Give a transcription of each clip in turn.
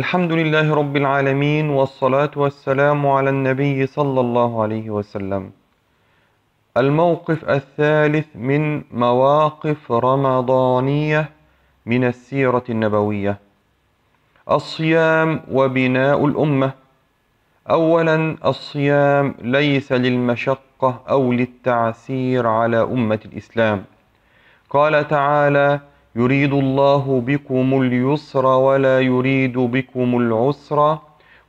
الحمد لله رب العالمين والصلاة والسلام على النبي صلى الله عليه وسلم الموقف الثالث من مواقف رمضانية من السيرة النبوية الصيام وبناء الأمة أولا الصيام ليس للمشقة أو للتعسير على أمة الإسلام قال تعالى يريد الله بكم اليسر ولا يريد بكم العسر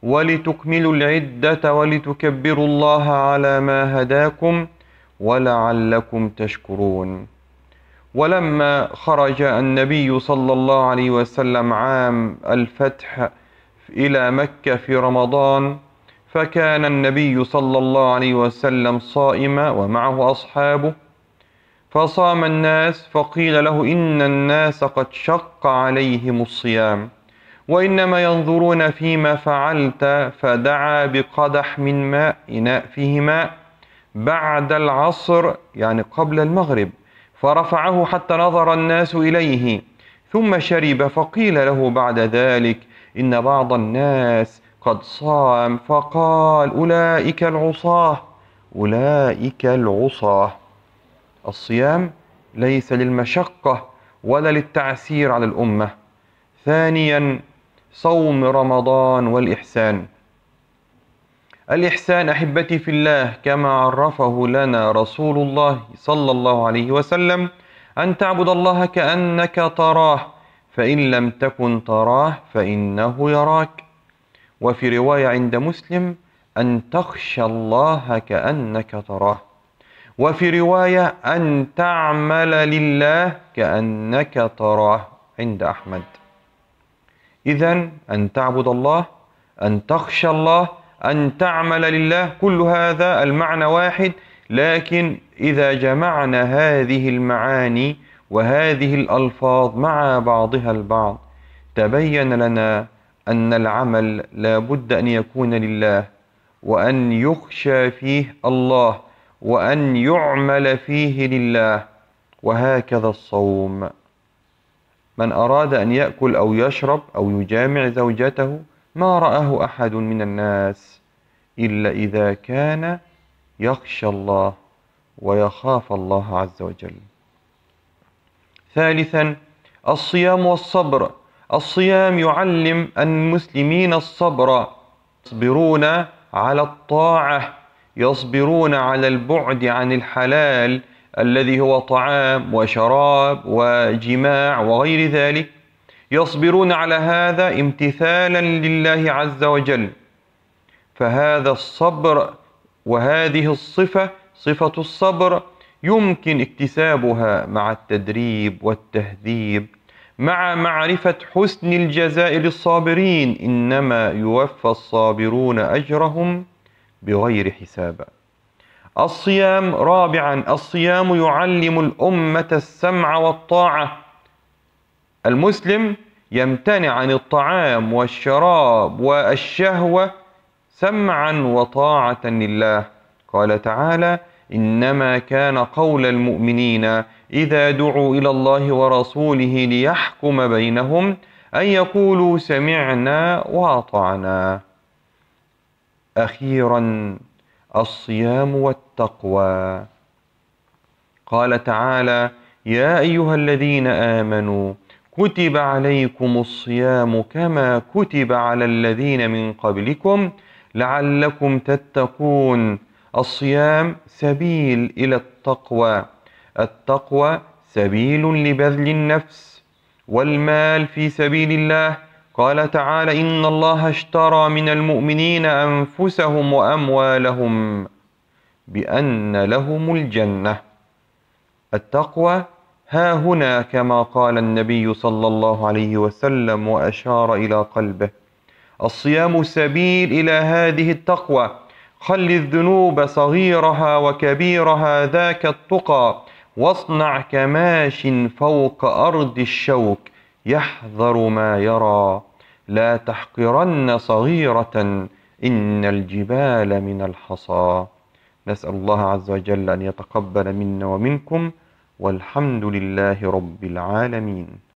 ولتكملوا العدة ولتكبروا الله على ما هداكم ولعلكم تشكرون ولما خرج النبي صلى الله عليه وسلم عام الفتح إلى مكة في رمضان فكان النبي صلى الله عليه وسلم صائما ومعه أصحابه فصام الناس فقيل له إن الناس قد شق عليهم الصيام وإنما ينظرون فيما فعلت فدعا بقدح من ماء إناء فيه ماء بعد العصر يعني قبل المغرب فرفعه حتى نظر الناس إليه ثم شرب فقيل له بعد ذلك إن بعض الناس قد صام فقال أولئك العصاة أولئك العصاة الصيام ليس للمشقة ولا للتعسير على الأمة ثانيا صوم رمضان والإحسان الإحسان أحبتي في الله كما عرفه لنا رسول الله صلى الله عليه وسلم أن تعبد الله كأنك تراه فإن لم تكن تراه فإنه يراك وفي رواية عند مسلم أن تخشى الله كأنك تراه وفي رواية أن تعمل لله كأنك تراه عند أحمد إذا أن تعبد الله أن تخشى الله أن تعمل لله كل هذا المعنى واحد لكن إذا جمعنا هذه المعاني وهذه الألفاظ مع بعضها البعض تبين لنا أن العمل لا بد أن يكون لله وأن يخشى فيه الله وأن يعمل فيه لله وهكذا الصوم من أراد أن يأكل أو يشرب أو يجامع زوجته ما رآه أحد من الناس إلا إذا كان يخشى الله ويخاف الله عز وجل ثالثا الصيام والصبر الصيام يعلم المسلمين الصبر يصبرون على الطاعه يصبرون على البعد عن الحلال الذي هو طعام وشراب وجماع وغير ذلك يصبرون على هذا امتثالا لله عز وجل فهذا الصبر وهذه الصفه صفه الصبر يمكن اكتسابها مع التدريب والتهذيب مع معرفة حسن الجزاء للصابرين إنما يوفى الصابرون أجرهم بغير حساب الصيام رابعا الصيام يعلم الأمة السمع والطاعة المسلم يمتنع عن الطعام والشراب والشهوة سمعا وطاعة لله قال تعالى إنما كان قول المؤمنين إذا دعوا إلى الله ورسوله ليحكم بينهم أن يقولوا سمعنا وأطعنا اخيرا الصيام والتقوى قال تعالى يا ايها الذين امنوا كتب عليكم الصيام كما كتب على الذين من قبلكم لعلكم تتقون الصيام سبيل الى التقوى التقوى سبيل لبذل النفس والمال في سبيل الله قال تعالى إن الله اشترى من المؤمنين أنفسهم وأموالهم بأن لهم الجنة التقوى ها هنا كما قال النبي صلى الله عليه وسلم وأشار إلى قلبه الصيام سبيل إلى هذه التقوى خل الذنوب صغيرها وكبيرها ذاك التقى واصنع كماش فوق أرض الشوك يحذر ما يرى لا تحقرن صغيرة إن الجبال من الحصى نسأل الله عز وجل أن يتقبل منا ومنكم والحمد لله رب العالمين